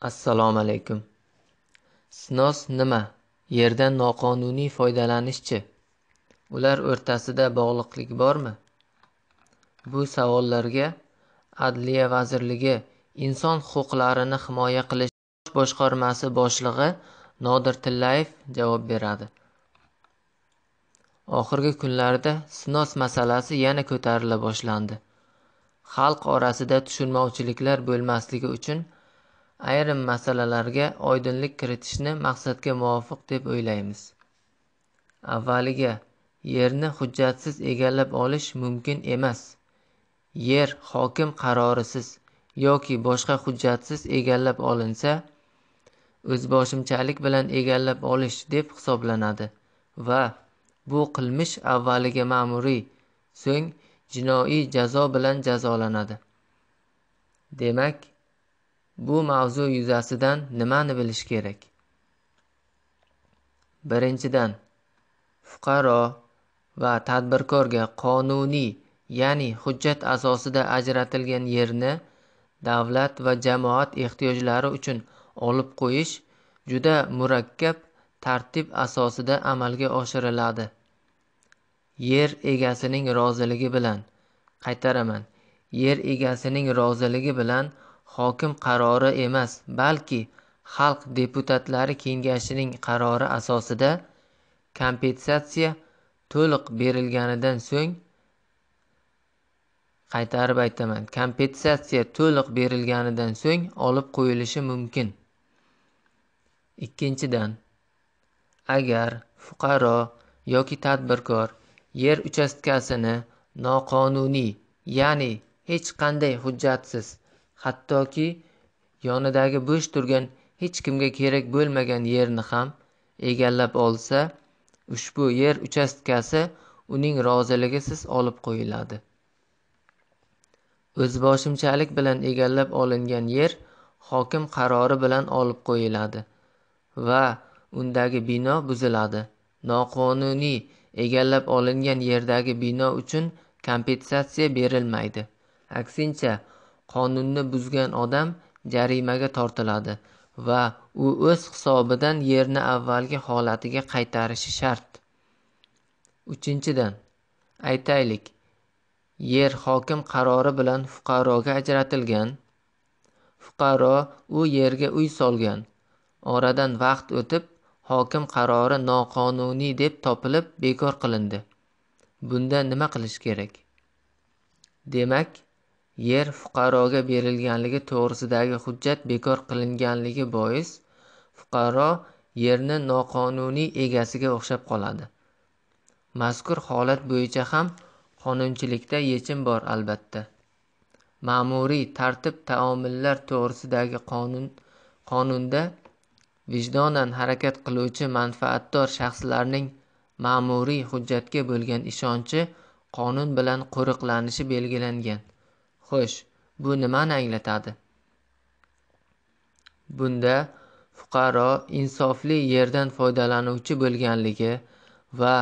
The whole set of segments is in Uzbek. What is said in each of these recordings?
assalomu alaykum snos nima yerdan noqonuniy foydalanishchi ular o'rtasida bog'liqlik bormi bu savollarga adliya vazirligi inson huquqlarini himoya qilish boshqarmasi boshlig'i nodir tillayev javob beradi oxirgi kunlarda snos masalasi yana ko'tarila boshlandi xalq orasida tushunmovchiliklar bo'lmasligi uchun ayrim masalalarga oydinlik kiritishni maqsadga muvofiq deb o'ylaymiz avvaliga yerni hujjatsiz egallab olish mumkin emas yer hokim qarorisiz yoki boshqa hujjatsiz egallab olinsa o'zboshimchalik bilan egallab olish deb hisoblanadi va bu qilmish avvaliga ma'muriy so'ng jinoiy jazo bilan jazolanadi demak bu mavzu yuzasidan nimani bilish kerak birinchidan fuqaro va tadbirkorga qonuniy ya'ni hujjat asosida ajratilgan yerni davlat va jamoat ehtiyojlari uchun olib qo'yish juda murakkab tartib asosida amalga oshiriladi yer egasining roziligi bilan qaytaraman yer egasining roziligi bilan hokim qarori emas balki xalq deputatlari kengashining qarori asosida kompensatsiya to'liq berilganidan so'ng qaytarib aytaman kompensatsiya to'liq berilganidan so'ng olib qo'yilishi mumkin ikkinchidan agar fuqaro yoki tadbirkor yer uchastkasini noqonuniy ya'ni hech qanday hujjatsiz hattoki yonidagi bo'sh turgan hech kimga kerak bo'lmagan yerni ham egallab olsa ushbu yer uchastkasi uning roziligisiz olib qo'yiladi o'zboshimchalik bilan egallab olingan yer hokim qarori bilan olib qo'yiladi va undagi bino buziladi noqonuniy egallab olingan yerdagi bino uchun kompensatsiya berilmaydi aksincha qonunni buzgan odam jarimaga tortiladi va u o'z hisobidan yerni avvalgi holatiga qaytarishi shart uchinchidan aytaylik yer hokim qarori bilan fuqaroga ajratilgan fuqaro u yerga uy solgan oradan vaqt o'tib hokim qarori noqonuniy deb topilib bekor qilindi bunda nima qilish kerak demak yer fuqaroga berilganligi to'g'risidagi hujjat bekor qilinganligi bois fuqaro yerni noqonuniy egasiga o'xshab qoladi mazkur holat bo'yicha ham qonunchilikda yechim bor albatta ma'muriy tartib taomillar to'g'risidagi qonun qonunda vijdonan harakat qiluvchi manfaatdor shaxslarning ma'muriy hujjatga bo'lgan ishonchi qonun bilan qo'riqlanishi belgilangan xo'sh bu nimani anglatadi bunda fuqaro insofli yerdan foydalanuvchi bo'lganligi va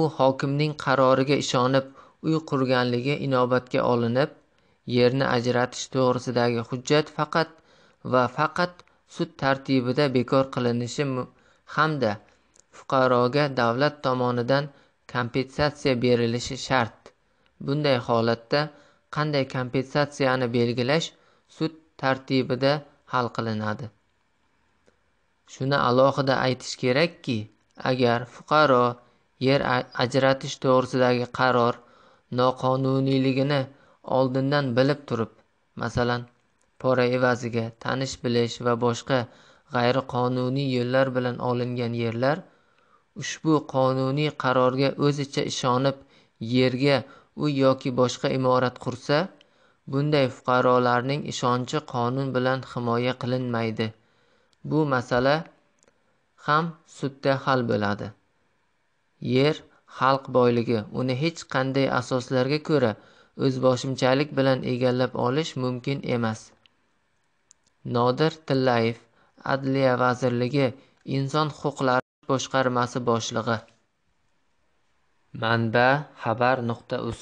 u hokimning qaroriga ishonib uy qurganligi inobatga olinib yerni ajratish to'g'risidagi hujjat faqat va faqat sud tartibida bekor qilinishi hamda fuqaroga davlat tomonidan kompensatsiya berilishi shart bunday holatda qanday kompensatsiyani belgilash sud tartibida hal qilinadi shuni alohida aytish kerakki agar fuqaro yer ajratish to'g'risidagi qaror noqonuniyligini oldindan bilib turib masalan pora evaziga tanish bilish va boshqa g'ayriqonuniy yo'llar bilan olingan yerlar ushbu qonuniy qarorga o'zicha ishonib yerga uy yoki boshqa imorat qursa bunday fuqarolarning ishonchi qonun bilan himoya qilinmaydi bu masala ham sudda hal bo'ladi yer xalq boyligi uni hech qanday asoslarga ko'ra o'zboshimchalik bilan egallab olish mumkin emas nodir tillayev adliya vazirligi inson huquqlari boshqarmasi boshlig'i manba xabar nuqta uz